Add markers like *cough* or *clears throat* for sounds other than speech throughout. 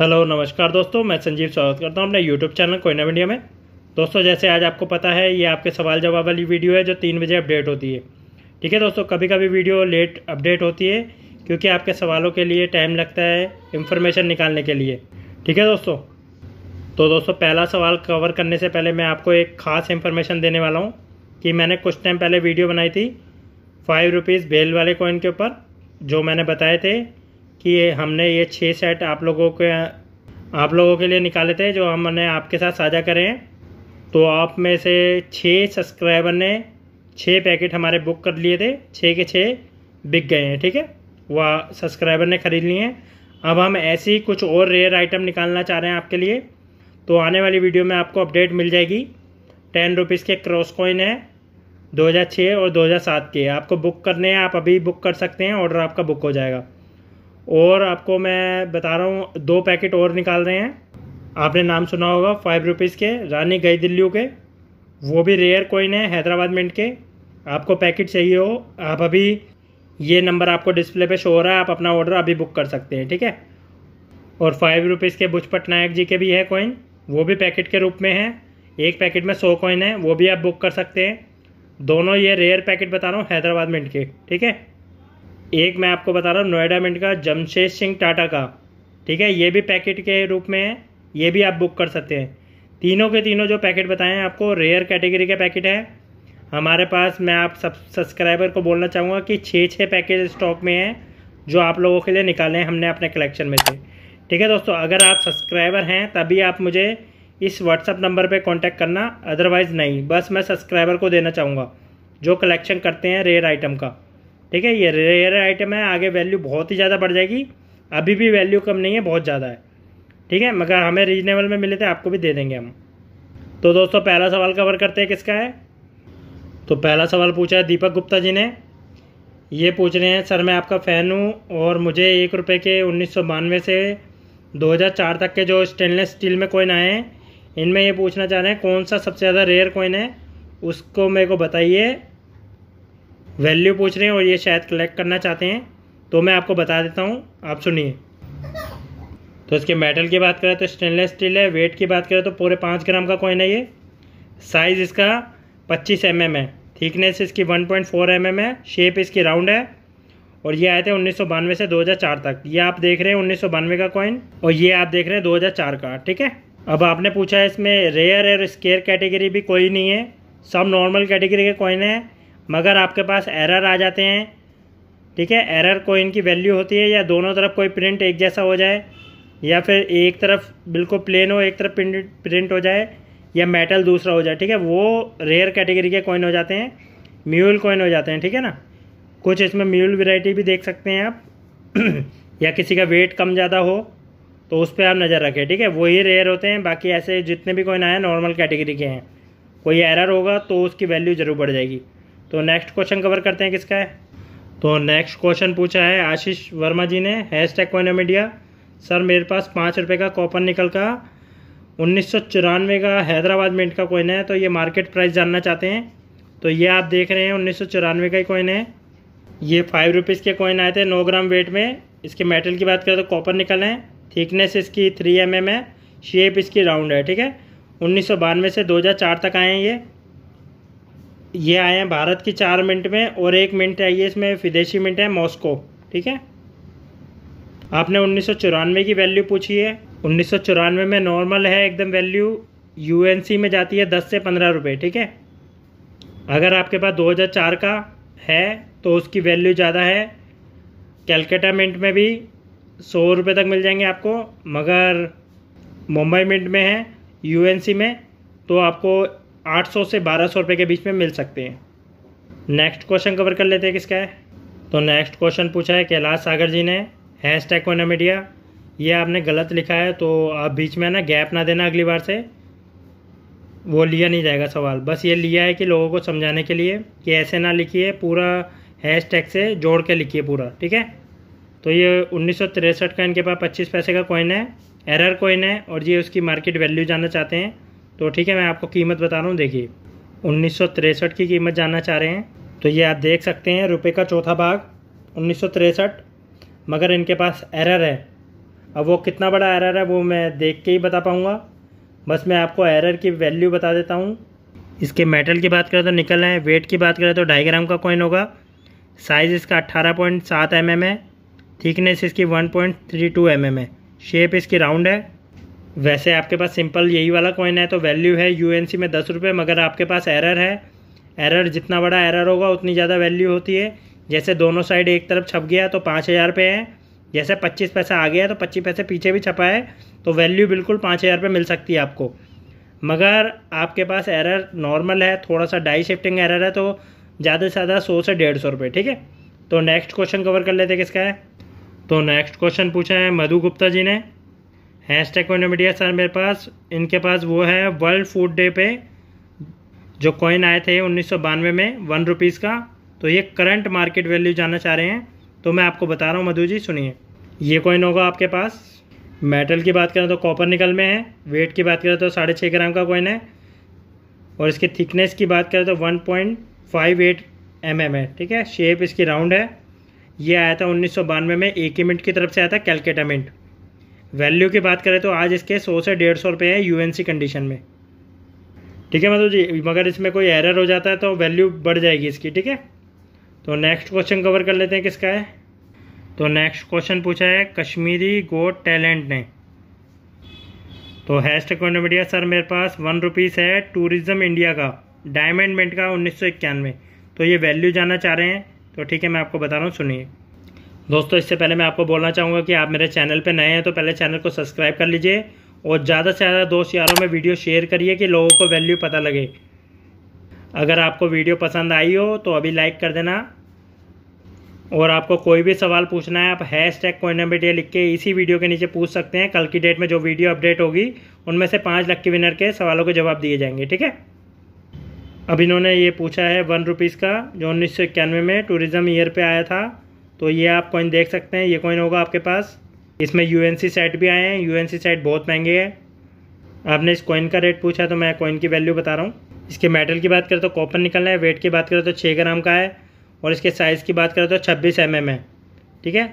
hello नमस्कार दोस्तों मैं संजीव स्वागत करता हूं अपने यूट्यूब चैनल कोयना मीडिया में दोस्तों जैसे आज आपको पता है ये आपके सवाल जवाब वाली वीडियो है जो तीन बजे अपडेट होती है ठीक है दोस्तों कभी कभी वीडियो लेट अपडेट होती है क्योंकि आपके सवालों के लिए टाइम लगता है इन्फॉर्मेशन निकालने के लिए ठीक है दोस्तों तो दोस्तों पहला सवाल कवर करने से पहले मैं आपको एक ख़ास इन्फॉर्मेशन देने वाला हूँ कि मैंने कुछ टाइम पहले वीडियो बनाई थी फाइव रुपीज़ बेल वाले कॉइन के ऊपर जो मैंने बताए थे कि हमने ये छः सेट आप लोगों के आप लोगों के लिए निकाले थे जो हमने आपके साथ साझा करें तो आप में से छः सब्सक्राइबर ने छः पैकेट हमारे बुक कर लिए थे छः के छः बिक गए हैं ठीक है वह सब्सक्राइबर ने ख़रीद लिए हैं अब हम ऐसी कुछ और रेयर आइटम निकालना चाह रहे हैं आपके लिए तो आने वाली वीडियो में आपको अपडेट मिल जाएगी टेन रुपीज़ के क्रॉस कॉइन है 2006 और 2007 के आपको बुक करने हैं आप अभी बुक कर सकते हैं ऑर्डर आपका बुक हो जाएगा और आपको मैं बता रहा हूँ दो पैकेट और निकाल रहे हैं आपने नाम सुना होगा फाइव रुपीज़ के रानी गई दिल्ली के वो भी रेयर कोइन है हैदराबाद मिंट के आपको पैकेट चाहिए हो आप अभी ये नंबर आपको डिस्प्ले पे शो हो रहा है आप अपना ऑर्डर अभी बुक कर सकते हैं ठीक है और फाइव रुपीज़ के भुज पटनायक जी के भी है कोइन वो भी पैकेट के रूप में है एक पैकेट में सौ कोइन है वो भी आप बुक कर सकते हैं दोनों ये रेयर पैकेट बता रहा हूँ हैदराबाद मिंट के ठीक है एक मैं आपको बता रहा हूँ नोएडा मिंट का जमशेद सिंह टाटा का ठीक है ये भी पैकेट के रूप में है ये भी आप बुक कर सकते हैं तीनों के तीनों जो पैकेट बताए हैं आपको रेयर कैटेगरी के पैकेट है हमारे पास मैं आप सब सब्सक्राइबर को बोलना चाहूँगा कि छः छः पैकेज स्टॉक में हैं जो आप लोगों के लिए निकाले हैं हमने अपने कलेक्शन में से ठीक है दोस्तों अगर आप सब्सक्राइबर हैं तभी आप मुझे इस व्हाट्सअप नंबर पे कांटेक्ट करना अदरवाइज़ नहीं बस मैं सब्सक्राइबर को देना चाहूँगा जो कलेक्शन करते हैं रेयर आइटम का ठीक है ये रेयर आइटम है आगे वैल्यू बहुत ही ज़्यादा बढ़ जाएगी अभी भी वैल्यू कम नहीं है बहुत ज़्यादा है ठीक है मगर हमें रीजनेबल में मिले थे तो आपको भी दे देंगे हम तो दोस्तों पहला सवाल कवर करते हैं किसका है तो पहला सवाल पूछा है दीपक गुप्ता जी ने ये पूछ रहे हैं सर मैं आपका फ़ैन हूँ और मुझे एक रुपये के उन्नीस से 2004 तक के जो स्टेनलेस स्टील में कोइन आए हैं इनमें ये पूछना चाह रहे हैं कौन सा सबसे ज़्यादा रेयर कोइन है उसको मेरे को बताइए वैल्यू पूछ रहे हैं और ये शायद कलेक्ट करना चाहते हैं तो मैं आपको बता देता हूँ आप सुनिए तो इसके मेटल की बात करें तो स्टेनलेस स्टील है वेट की बात करें तो पूरे पाँच ग्राम का कॉइन है ये साइज़ इसका पच्चीस एम एम है थिकनेस इसकी one point four M M है शेप इसकी राउंड है और ये आए थे उन्नीस से 2004 तक ये आप देख रहे हैं उन्नीस का कॉइन और ये आप देख रहे हैं 2004 का ठीक है अब आपने पूछा है इसमें रेयर और स्केयर कैटेगरी भी कोई नहीं है सब नॉर्मल कैटेगरी के कॉइन है मगर आपके पास एरर आ जाते हैं ठीक है एरर कोइन की वैल्यू होती है या दोनों तरफ कोई प्रिंट एक जैसा हो जाए या फिर एक तरफ बिल्कुल प्लेन हो एक तरफ प्रिंट प्रिंट हो जाए या मेटल दूसरा हो जाए ठीक है वो रेयर कैटेगरी के कॉइन हो जाते हैं म्यूल कॉइन हो जाते हैं ठीक है ना कुछ इसमें म्यूल वेराइटी भी देख सकते हैं आप *clears throat* या किसी का वेट कम ज़्यादा हो तो उस पर आप नज़र रखें ठीक है वही रेयर होते हैं बाकी ऐसे जितने भी कॉइन आए नॉर्मल कैटेगरी के हैं कोई एरर होगा तो उसकी वैल्यू ज़रूर बढ़ जाएगी तो नेक्स्ट क्वेश्चन कवर करते हैं किसका है तो नेक्स्ट क्वेश्चन पूछा है आशीष वर्मा जी ने हैश टैग मीडिया सर मेरे पास पाँच रुपये का कॉपर निकल का उन्नीस का हैदराबाद मिंट का कोइन है तो ये मार्केट प्राइस जानना चाहते हैं तो ये आप देख रहे हैं उन्नीस का ही कॉइन है ये फाइव रुपीज़ के कोइन आए थे नौ ग्राम वेट में इसके मेटल की बात करें तो कॉपर निकल हैं थिकनेस इसकी थ्री एम एम है शेप इसकी राउंड है ठीक है उन्नीस से 2004 तक आए हैं ये ये आए हैं भारत की चार मिनट में और एक मिनट आई है इसमें विदेशी मिनट है मॉस्को ठीक है आपने उन्नीस की वैल्यू पूछी है उन्नीस में नॉर्मल है एकदम वैल्यू यूएनसी में जाती है दस से पंद्रह रुपये ठीक है अगर आपके पास 2004 का है तो उसकी वैल्यू ज़्यादा है कैलकाटा मिनट में भी सौ रुपये तक मिल जाएंगे आपको मगर मुंबई मिनट में है यूएनसी में तो आपको 800 से 1200 रुपए के बीच में मिल सकते हैं नेक्स्ट क्वेश्चन कवर कर लेते हैं किसका है तो नेक्स्ट क्वेश्चन पूछा है कैलाश सागर जी ने हैश टैग मीडिया ये आपने गलत लिखा है तो आप बीच में ना गैप ना देना अगली बार से वो लिया नहीं जाएगा सवाल बस ये लिया है कि लोगों को समझाने के लिए कि ऐसे ना लिखिए पूरा हैश टैग से जोड़ के लिखिए पूरा ठीक है तो ये उन्नीस का इनके पास पच्चीस पैसे का कॉइन है एरर कॉइन है और ये उसकी मार्केट वैल्यू जानना चाहते हैं तो ठीक है मैं आपको कीमत बता रहा हूँ देखिए उन्नीस की कीमत जानना चाह रहे हैं तो ये आप देख सकते हैं रुपये का चौथा भाग उन्नीस मगर इनके पास एरर है अब वो कितना बड़ा एरर है वो मैं देख के ही बता पाऊँगा बस मैं आपको एरर की वैल्यू बता देता हूँ इसके मेटल की बात करें तो निकल है वेट की बात करें तो ढाई ग्राम का कॉइन होगा साइज़ इसका अट्ठारह पॉइंट सात एम एम है थिकनेस इसकी one point three two M M है शेप इसकी राउंड है वैसे आपके पास सिंपल यही वाला कॉइन है तो वैल्यू है यू में दस रुपये मगर आपके पास एरर है एरर जितना बड़ा एरर होगा उतनी ज़्यादा वैल्यू होती है जैसे दोनों साइड एक तरफ छप गया तो पाँच हज़ार रुपये है जैसे पच्चीस पैसा आ गया तो पच्चीस पैसे पीछे भी छपा है तो वैल्यू बिल्कुल पाँच हज़ार रुपये मिल सकती है आपको मगर आपके पास एरर नॉर्मल है थोड़ा सा डाई शिफ्टिंग एरर है तो ज़्यादा से ज़्यादा सौ से डेढ़ सौ रुपये ठीक है तो नेक्स्ट क्वेश्चन कवर कर लेते किसका है तो नेक्स्ट क्वेश्चन पूछा है मधु गुप्ता जी ने hashtag coin media sir मेरे पास इनके पास वो है वर्ल्ड फूड डे पे जो कॉइन आए थे उन्नीस में वन रुपीज़ का तो ये करंट मार्केट वैल्यू जानना चाह रहे हैं तो मैं आपको बता रहा हूँ मधु जी सुनिए ये कॉइन होगा आपके पास मेटल की बात करें तो कॉपर निकल में है वेट की बात करें तो साढ़े छः ग्राम का कॉइन है और इसकी थिकनेस की बात करें तो one point five eight M M है ठीक है शेप इसकी राउंड है ये आया था उन्नीस में एक ही मिनट की तरफ से आया था कैलकेटा मिनट वैल्यू की बात करें तो आज इसके सौ से डेढ़ सौ रुपये है यूएनसी कंडीशन में ठीक है मतलब जी मगर इसमें कोई एरर हो जाता है तो वैल्यू बढ़ जाएगी इसकी ठीक है तो नेक्स्ट क्वेश्चन कवर कर लेते हैं किसका है तो नेक्स्ट क्वेश्चन पूछा है कश्मीरी गोट टैलेंट ने तो हैश टेक्नो मीडिया सर मेरे पास वन रुपीज़ है टूरिज़्म इंडिया का डायमंड मिनट का उन्नीस तो ये वैल्यू जानना चाह रहे हैं तो ठीक है मैं आपको बता रहा हूँ सुनिए दोस्तों इससे पहले मैं आपको बोलना चाहूँगा कि आप मेरे चैनल पर नए हैं तो पहले चैनल को सब्सक्राइब कर लीजिए और ज़्यादा से ज़्यादा दोस्त यारों में वीडियो शेयर करिए कि लोगों को वैल्यू पता लगे अगर आपको वीडियो पसंद आई हो तो अभी लाइक कर देना और आपको कोई भी सवाल पूछना है आप हैश टैग कोइन मीडिया लिख के इसी वीडियो के नीचे पूछ सकते हैं कल की डेट में जो वीडियो अपडेट होगी उनमें से पाँच लक्की विनर के सवालों के जवाब दिए जाएंगे ठीक है अब इन्होंने ये पूछा है वन रुपीज़ का जो उन्नीस में टूरिज़्म ईयर पर आया था तो ये आप कॉइन देख सकते हैं ये कॉइन होगा आपके पास इसमें सी सेट भी आए हैं सी सेट बहुत महंगे है आपने इस कॉइन का रेट पूछा तो मैं कॉइन की वैल्यू बता रहा हूँ इसके मेटल की बात करें तो कॉपर निकल रहा है वेट की बात करें तो छः ग्राम का है और इसके साइज़ की बात करें तो छब्बीस एम mm एम है ठीक है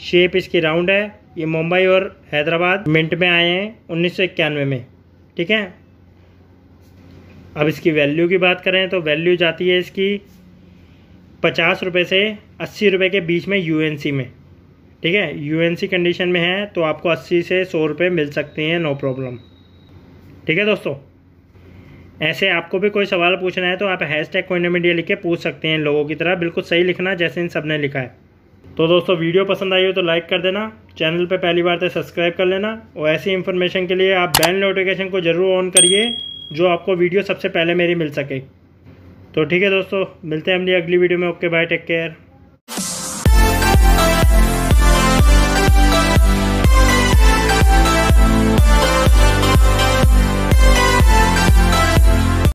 शेप इसकी राउंड है ये मुंबई और हैदराबाद मिंट में आए हैं उन्नीस में ठीक है अब इसकी वैल्यू की बात करें तो वैल्यू जाती है इसकी पचास रुपये से अस्सी रुपये के बीच में यूएनसी में ठीक है यूएनसी कंडीशन में है तो आपको अस्सी से सौ रुपये मिल सकते हैं नो प्रॉब्लम ठीक है दोस्तों ऐसे आपको भी कोई सवाल पूछना है तो आप हैश टैग कोइन मीडिया लिख के पूछ सकते हैं लोगों की तरह बिल्कुल सही लिखना जैसे इन सब ने लिखा है तो दोस्तों वीडियो पसंद आई हो तो लाइक कर देना चैनल पर पहली बार तो सब्सक्राइब कर लेना और ऐसी इन्फॉर्मेशन के लिए आप बेल नोटिफिकेशन को ज़रूर ऑन करिए जो आपको वीडियो सबसे पहले मेरी मिल सके तो ठीक है दोस्तों मिलते हैं हम अगली वीडियो में ओके बाय टेक केयर